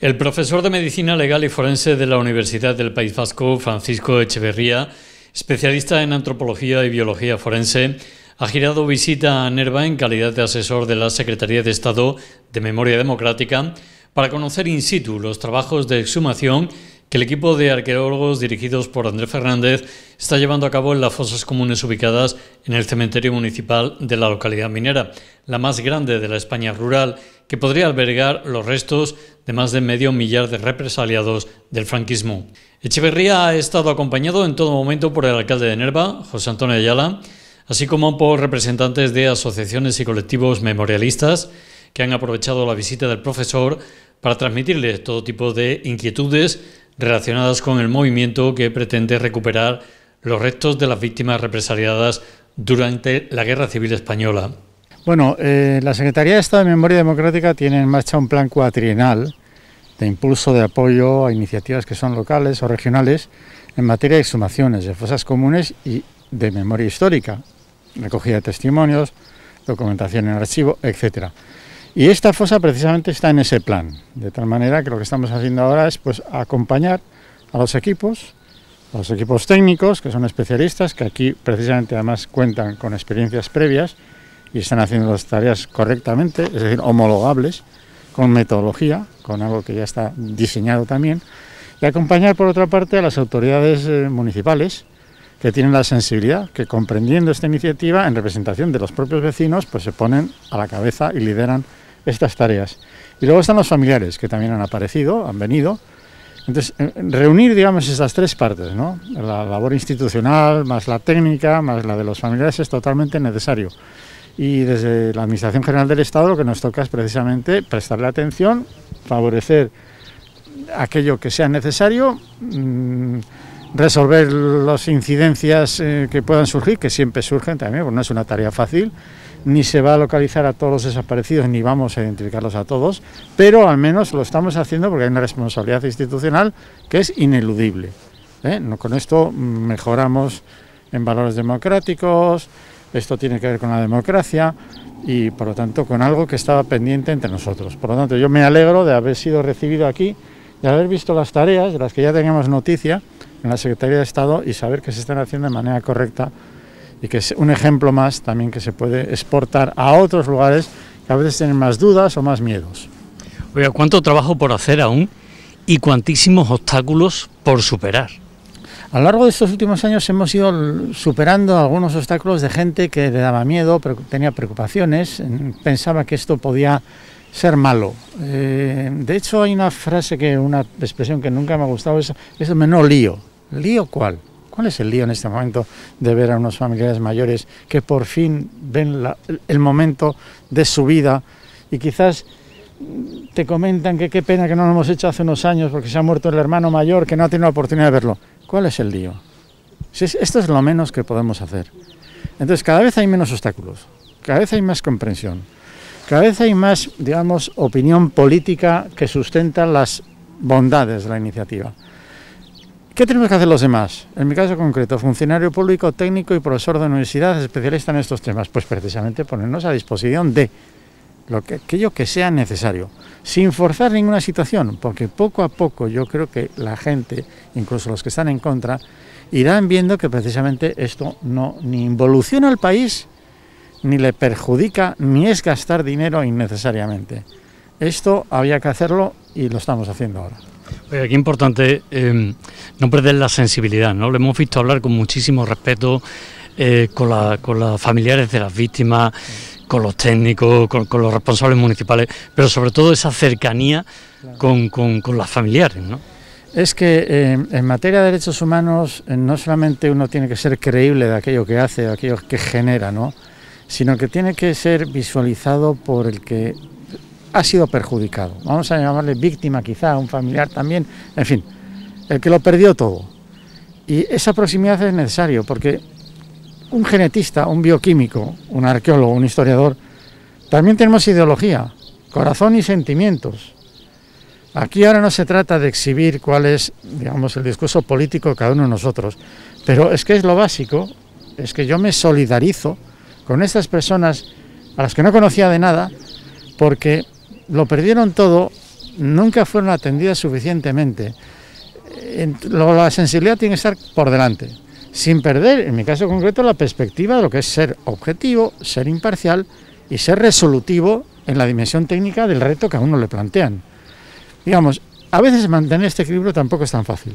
El profesor de Medicina Legal y Forense de la Universidad del País Vasco, Francisco Echeverría, especialista en antropología y biología forense, ha girado visita a Nerva en calidad de asesor de la Secretaría de Estado de Memoria Democrática para conocer in situ los trabajos de exhumación que el equipo de arqueólogos dirigidos por Andrés Fernández está llevando a cabo en las fosas comunes ubicadas en el cementerio municipal de la localidad minera, la más grande de la España rural, que podría albergar los restos de más de medio millar de represaliados del franquismo. Echeverría ha estado acompañado en todo momento por el alcalde de Nerva, José Antonio Ayala, así como por representantes de asociaciones y colectivos memorialistas que han aprovechado la visita del profesor para transmitirle todo tipo de inquietudes relacionadas con el movimiento que pretende recuperar los restos de las víctimas represaliadas durante la Guerra Civil Española. Bueno, eh, la Secretaría de Estado de Memoria Democrática tiene en marcha un plan cuatrienal de impulso de apoyo a iniciativas que son locales o regionales en materia de exhumaciones de fosas comunes y de memoria histórica, recogida de testimonios, documentación en archivo, etcétera. Y esta fosa precisamente está en ese plan, de tal manera que lo que estamos haciendo ahora es pues acompañar a los equipos, a los equipos técnicos, que son especialistas, que aquí precisamente además cuentan con experiencias previas y están haciendo las tareas correctamente, es decir, homologables, con metodología, con algo que ya está diseñado también, y acompañar por otra parte a las autoridades eh, municipales, que tienen la sensibilidad, que comprendiendo esta iniciativa, en representación de los propios vecinos, pues se ponen a la cabeza y lideran estas tareas. Y luego están los familiares, que también han aparecido, han venido. Entonces, eh, reunir, digamos, esas tres partes, ¿no? La labor institucional, más la técnica, más la de los familiares, es totalmente necesario. Y desde la Administración General del Estado lo que nos toca es precisamente prestarle atención, favorecer aquello que sea necesario. Mm, resolver las incidencias eh, que puedan surgir, que siempre surgen también, porque no es una tarea fácil, ni se va a localizar a todos los desaparecidos, ni vamos a identificarlos a todos, pero al menos lo estamos haciendo porque hay una responsabilidad institucional que es ineludible. ¿eh? con esto mejoramos en valores democráticos, esto tiene que ver con la democracia y por lo tanto con algo que estaba pendiente entre nosotros. Por lo tanto, yo me alegro de haber sido recibido aquí, de haber visto las tareas de las que ya teníamos noticia en la Secretaría de Estado y saber que se están haciendo de manera correcta y que es un ejemplo más también que se puede exportar a otros lugares que a veces tienen más dudas o más miedos. Oiga, ¿cuánto trabajo por hacer aún y cuantísimos obstáculos por superar? A lo largo de estos últimos años hemos ido superando algunos obstáculos de gente que le daba miedo, tenía preocupaciones, pensaba que esto podía ser malo. Eh, de hecho, hay una frase que, una expresión que nunca me ha gustado, es, es el menor lío. ¿Lío cuál? ¿Cuál es el lío en este momento de ver a unos familiares mayores que por fin ven el momento de su vida y quizás te comentan que qué pena que no lo hemos hecho hace unos años porque se ha muerto el hermano mayor que no ha tenido la oportunidad de verlo? ¿Cuál es el lío? Si esto es lo menos que podemos hacer. Entonces cada vez hay menos obstáculos, cada vez hay más comprensión, cada vez hay más, digamos, opinión política que sustenta las bondades de la iniciativa. ¿Qué tenemos que hacer los demás? En mi caso concreto, funcionario público, técnico y profesor de universidad, especialista en estos temas. Pues precisamente ponernos a disposición de lo que, aquello que sea necesario, sin forzar ninguna situación, porque poco a poco yo creo que la gente, incluso los que están en contra, irán viendo que precisamente esto no ni involuciona al país, ni le perjudica, ni es gastar dinero innecesariamente. Esto había que hacerlo y lo estamos haciendo ahora aquí importante eh, no perder la sensibilidad, ¿no? Lo hemos visto hablar con muchísimo respeto eh, con, la, las familiares de las víctimas, con los técnicos, con, los responsables municipales, pero sobre todo esa cercanía con, con, las familiares, Es que eh, en materia de derechos humanos no solamente uno tiene que ser creíble de aquello que hace, de aquello que genera, ¿no? sino que tiene que ser visualizado por el que ha sido perjudicado. Vamos a llamarle víctima quizá, un familiar también, en fin, el que lo perdió todo. Y esa proximidad es necesario porque un genetista, un bioquímico, un arqueólogo, un historiador, también tenemos ideología, corazón y sentimientos. Aquí ahora no se trata de exhibir cuál es, digamos, el discurso político de cada uno de nosotros, pero es que es lo básico, es que yo me solidarizo con estas personas a las que no conocía de nada, porque lo perdieron todo, nunca fueron atendidas suficientemente. La sensibilidad tiene que estar por delante, sin perder, en mi caso concreto, la perspectiva de lo que es ser objetivo, ser imparcial y ser resolutivo en la dimensión técnica del reto que a uno le plantean. Digamos, a veces mantener este equilibrio tampoco es tan fácil.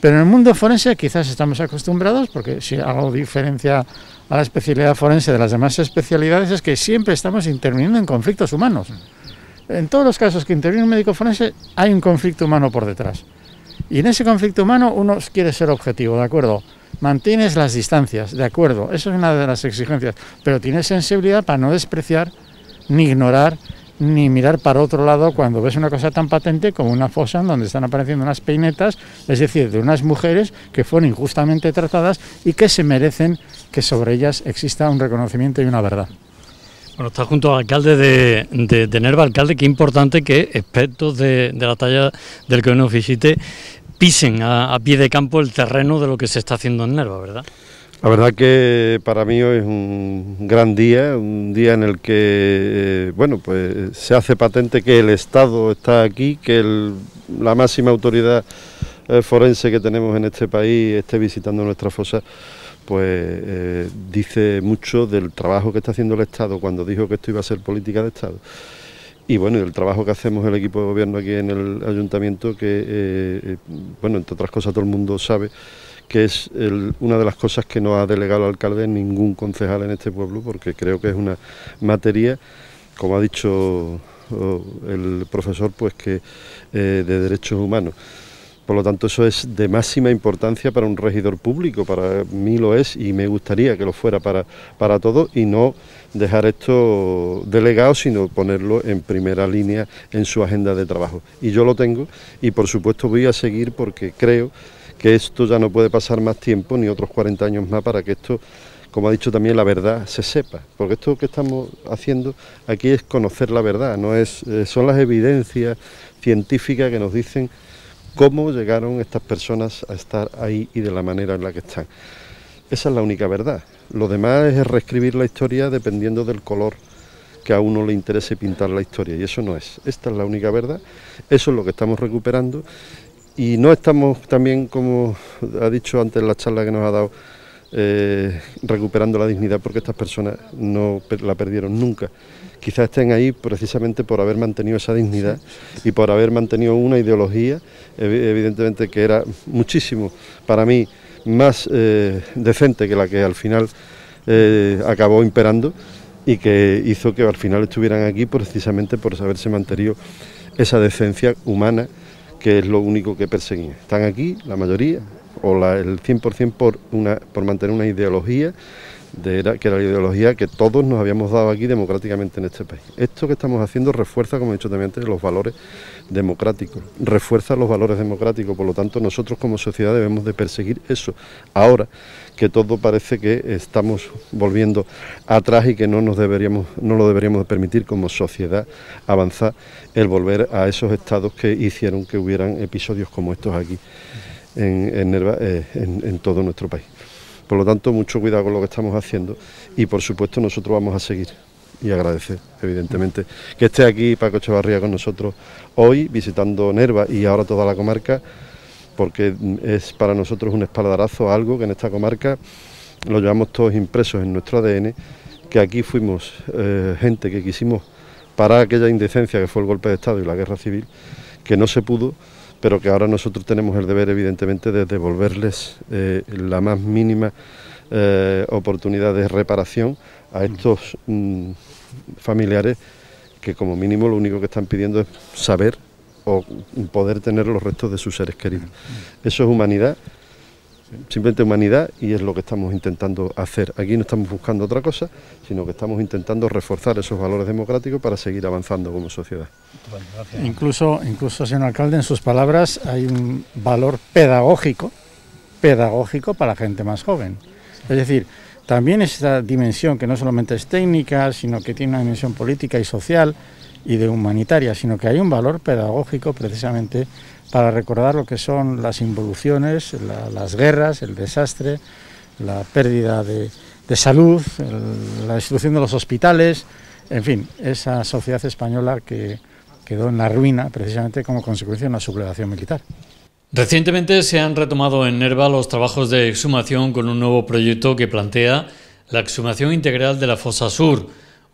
Pero en el mundo forense quizás estamos acostumbrados, porque si algo diferencia a la especialidad forense de las demás especialidades es que siempre estamos interviniendo en conflictos humanos. En todos los casos que interviene un médico forense hay un conflicto humano por detrás. Y en ese conflicto humano uno quiere ser objetivo, ¿de acuerdo? Mantienes las distancias, de acuerdo, eso es una de las exigencias, pero tienes sensibilidad para no despreciar, ni ignorar, ni mirar para otro lado cuando ves una cosa tan patente como una fosa en donde están apareciendo unas peinetas, es decir, de unas mujeres que fueron injustamente tratadas y que se merecen que sobre ellas exista un reconocimiento y una verdad. Bueno, está junto al alcalde de, Nerva, alcalde, qué importante que expertos de, la talla del que hoy nos visite pisen a, pie de campo el terreno de lo que se está haciendo en Nerva, ¿verdad? La verdad que para mí hoy es un gran día, un día en el que, eh, bueno, pues se hace patente que el Estado está aquí, que la máxima autoridad eh, forense que tenemos en este país esté visitando nuestra fosa pues eh, dice mucho del trabajo que está haciendo el Estado cuando dijo que esto iba a ser política de Estado. Y bueno, del trabajo que hacemos el equipo de gobierno aquí en el ayuntamiento, que, eh, eh, bueno, entre otras cosas todo el mundo sabe que es una de las cosas que no ha delegado el alcalde ningún concejal en este pueblo, porque creo que es una materia, como ha dicho oh, el profesor, pues que de derechos humanos. Por lo tanto, eso es de máxima importancia para un regidor público, para mí lo es y me gustaría que lo fuera para, para todos y no dejar esto delegado, sino ponerlo en primera línea en su agenda de trabajo. Y yo lo tengo y por supuesto voy a seguir porque creo que esto ya no puede pasar más tiempo, ni otros 40 años más, para que esto, como ha dicho también, la verdad se sepa. Porque esto que estamos haciendo aquí es conocer la verdad, no es, eh, son las evidencias científicas que nos dicen cómo llegaron estas personas a estar ahí y de la manera en la que están. Esa es la única verdad. Lo demás es reescribir la historia dependiendo del color que a uno le interese pintar la historia y eso no es. Esta es la única verdad, eso es lo que estamos recuperando y no estamos también, como ha dicho antes la charla que nos ha dado, eh, recuperando la dignidad porque estas personas no la perdieron nunca. Quizás estén ahí precisamente por haber mantenido esa dignidad y por haber mantenido una ideología, evidentemente que era muchísimo para mí más eh, decente que la que al final eh, acabó imperando y que hizo que al final estuvieran aquí precisamente por haberse mantenido esa decencia humana que es lo único que perseguían. Están aquí, la mayoría, o el 100% por, una, por mantener una ideología que era la ideología que todos nos habíamos dado aquí democráticamente en este país. Esto que estamos haciendo refuerza, como he dicho también antes, los valores democráticos, refuerza los valores democráticos, por lo tanto nosotros como sociedad debemos de perseguir eso. Ahora que todo parece que estamos volviendo atrás y que no nos deberíamos, no lo deberíamos permitir como sociedad avanzar el volver a esos estados que hicieron que hubieran episodios como estos aquí en, eh, en, en, todo nuestro país. Por lo tanto, mucho cuidado con lo que estamos haciendo y por supuesto nosotros vamos a seguir y agradecer, evidentemente, que esté aquí Paco Echevarría con nosotros hoy visitando Nerva y ahora toda la comarca, porque es para nosotros un espaldarazo, algo que en esta comarca lo llevamos todos impresos en nuestro ADN, que aquí fuimos eh, gente que quisimos parar aquella indecencia que fue el golpe de Estado y la guerra civil, que no se pudo pero que ahora nosotros tenemos el deber, evidentemente, de devolverles eh, la más mínima eh, oportunidad de reparación a estos mm, familiares que como mínimo lo único que están pidiendo es saber o poder tener los restos de sus seres queridos. Eso es humanidad simplemente humanidad y es lo que estamos intentando hacer. Aquí no estamos buscando otra cosa, sino que estamos intentando reforzar esos valores democráticos para seguir avanzando como sociedad. incluso, incluso, señor alcalde, en sus palabras hay un valor pedagógico, pedagógico para la gente más joven. Es decir, también esta dimensión que no solamente es técnica, sino que tiene una dimensión política y social, y de humanitaria, sino que hay un valor pedagógico precisamente para recordar lo que son las involuciones, las guerras, el desastre, la pérdida de, de salud, la destrucción de los hospitales, en fin, esa sociedad española que quedó en la ruina precisamente como consecuencia de una sublevación militar. Recientemente se han retomado en Nerva los trabajos de exhumación con un nuevo proyecto que plantea la exhumación integral de la fosa sur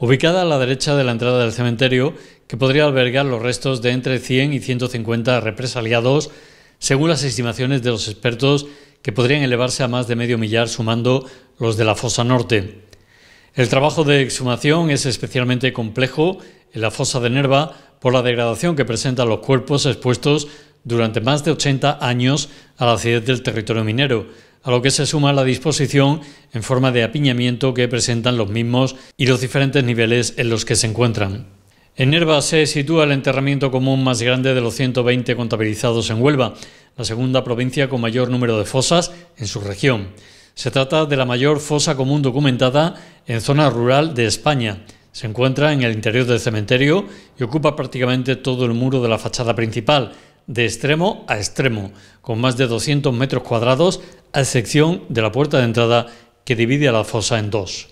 ubicada a la derecha de la entrada del cementerio, que podría albergar los restos de entre 100 y 150 represaliados, según las estimaciones de los expertos, que podrían elevarse a más de medio millar sumando los de la fosa norte. El trabajo de exhumación es especialmente complejo en la fosa de Nerva por la degradación que presentan los cuerpos expuestos durante más de 80 años a la acidez del territorio minero, a lo que se suma la disposición en forma de apiñamiento que presentan los mismos y los diferentes niveles en los que se encuentran. En Nerva se sitúa el enterramiento común más grande de los 120 contabilizados en Huelva, la segunda provincia con mayor número de fosas en su región. Se trata de la mayor fosa común documentada en zona rural de España. Se encuentra en el interior del cementerio y ocupa prácticamente todo el muro de la fachada principal, de extremo a extremo, con más de 200 metros cuadrados, a excepción de la puerta de entrada que divide a la fosa en dos.